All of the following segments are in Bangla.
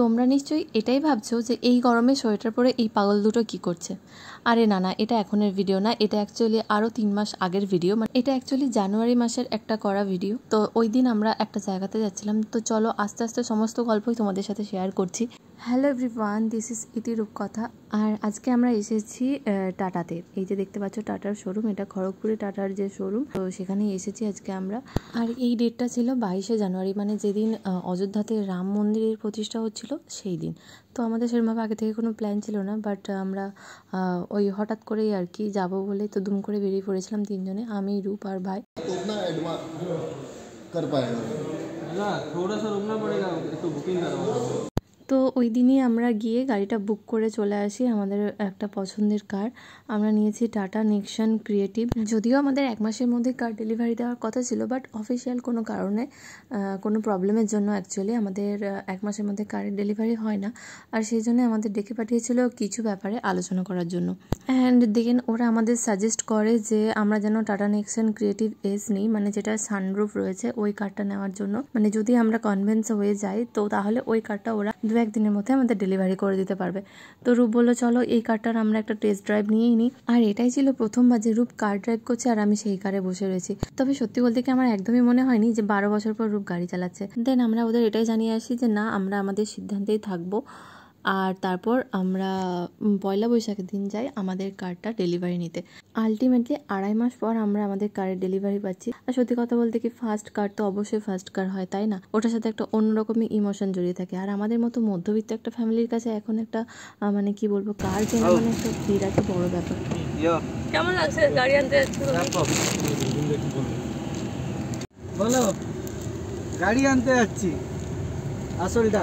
তোমরা নিশ্চয়ই এটাই ভাবছো যে এই গরমে সোয়েটার পরে এই পাগল দুটো কি করছে আরে না না এটা এখনের ভিডিও না এটা অ্যাকচুয়ালি আরও তিন মাস আগের ভিডিও মানে এটা অ্যাকচুয়ালি জানুয়ারি মাসের একটা করা ভিডিও তো ওই দিন আমরা একটা জায়গাতে যাচ্ছিলাম তো চলো আস্তে আস্তে সমস্ত গল্পই তোমাদের সাথে শেয়ার করছি হ্যালো এভরিওয়ান দিস ইজ ইতি রূপকথা আর আজকে আমরা এসেছি টাটাতে এই যে দেখতে পাচ্ছ টাটার শোরুম এটা খড়গপুরে টাটার যে শোরুম তো সেখানেই এসেছি আজকে আমরা আর এই ডেটটা ছিল বাইশে জানুয়ারি মানে যেদিন অযোধ্যাতে রাম মন্দিরের প্রতিষ্ঠা হচ্ছিল সেই দিন তো আমাদের সেরমভাবে আগে থেকে কোনো প্ল্যান ছিল না বাট আমরা ওই হঠাৎ করেই আর কি যাব বলে তো দুম করে বেরিয়ে পড়েছিলাম তিনজনে আমি রূপ আর ভাই না থোড়া সা রুকনা পড়েগা একটু বুকিং তো ওই দিনই আমরা গিয়ে গাড়িটা বুক করে চলে আসি আমাদের একটা পছন্দের কার আমরা নিয়েছি টাটা নিকশন ক্রিয়েটিভ যদিও আমাদের এক মাসের মধ্যে কার ডেলিভারি দেওয়ার কথা ছিল বাট অফিসিয়াল কোনো কারণে কোনো প্রবলেমের জন্য অ্যাকচুয়ালি আমাদের এক মাসের মধ্যে কার ডেলিভারি হয় না আর সেই জন্য আমাদের ডেকে পাঠিয়েছিল কিছু ব্যাপারে আলোচনা করার জন্য অ্যান্ড দেখেন ওরা আমাদের সাজেস্ট করে যে আমরা যেন টাটা নেকশন ক্রিয়েটিভ এস নিই মানে যেটা সানরুফ রয়েছে ওই কারটা নেওয়ার জন্য মানে যদি আমরা কনভেন্স হয়ে যাই তো তাহলে ওই কারটা ওরা দু একদিনের মধ্যে আমাদের ডেলিভারি করে দিতে পারবে তো রূপ বললো চলো এই কারটার আমরা একটা টেস্ট ড্রাইভ নিয়েই নিই আর এটাই ছিল প্রথমবার যে রূপ কার ড্রাইভ করছে আর আমি সেই কারে বসে রয়েছি তবে সত্যি বলতে কি আমার একদমই মনে হয়নি যে বারো বছর পর রূপ গাড়ি চালাচ্ছে দেন আমরা ওদের এটাই জানিয়ে আসি যে না আমরা আমাদের সিদ্ধান্তেই থাকবো আর তারপর আমরা পয়লা বৈশাখের দিন যাই আমাদের কারটা ডেলিভারি নিতে আলটিমেটলি আড়াই মাস পর আমরা আমাদের কার্ডের ডেলিভারি পাচ্ছি আর সত্যি কথা বলতে কি ফার্স্ট কার তো অবশ্যই ফার্স্ট কার হয় তাই না ওটার সাথে একটা অন্যরকমই ইমোশন জড়িয়ে থাকে আর আমাদের মতো মধ্যবিত্ত একটা ফ্যামিলির কাছে এখন একটা মানে কি বলবো কার জন্য মানে একটা ভিড় একটা বড় ব্যাপার কেমন লাগছে গাড়ি আনতে বলো গাড়ি আনতে যাচ্ছি আসলটা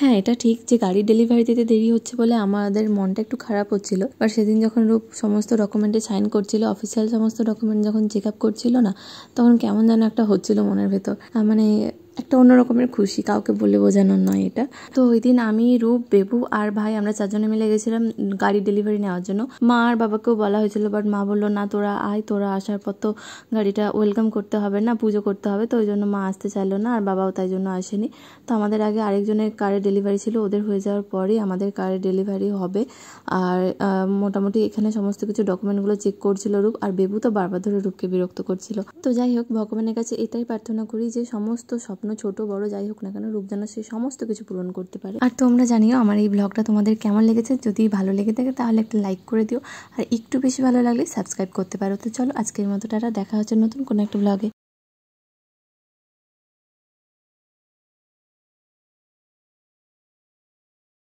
হ্যাঁ এটা ঠিক যে গাড়ি ডেলিভারি দিতে দেরি হচ্ছে বলে আমাদের মনটা একটু খারাপ হচ্ছিল বা সেদিন যখন রূপ সমস্ত ডকুমেন্টে সাইন করছিল অফিসিয়াল সমস্ত ডকুমেন্ট যখন চেক আপ করছিল না তখন কেমন যেন একটা হচ্ছিল মনের ভেতর মানে একটা অন্যরকমের খুশি কাউকে বলে বোঝানোর নয় এটা তো ওই দিন আমি রূপ বেবু আর ভাই আমরা চারজনে মিলে গেছিলাম গাড়ি ডেলিভারি নেওয়ার জন্য মা আর বাবাকেও বলা হয়েছিল বাট মা বললো না তোরা আয় তোরা আসার পর তো গাড়িটা ওয়েলকাম করতে হবে না পুজো করতে হবে তো ওই জন্য মা আসতে চাইলো না আর বাবাও তাই জন্য আসেনি তো আমাদের আগে আরেকজনের কারে ডেলিভারি ছিল ওদের হয়ে যাওয়ার পরই আমাদের কারে ডেলিভারি হবে আর মোটামুটি এখানে সমস্ত কিছু ডকুমেন্টগুলো চেক করছিল রূপ আর বেবু তো বারবার ধরে রূপকে বিরক্ত করছিল তো যাই হোক ভগবানের কাছে এটাই প্রার্থনা করি যে সমস্ত স্বপ্ন কোনো ছোট বড় যাই হোক না কেন রূপ যেন সে সমস্ত কিছু পূরণ করতে পারে আর তোমরা জানিও আমার এই ব্লগটা তোমাদের কেমন লেগেছে যদি ভালো লেগে থাকে তাহলে একটা লাইক করে দিও আর একটু বেশি ভালো লাগলে সাবস্ক্রাইব করতে পারো তো চলো আজকের মতো টাটা দেখা হচ্ছে নতুন কোনো একটা ব্লগে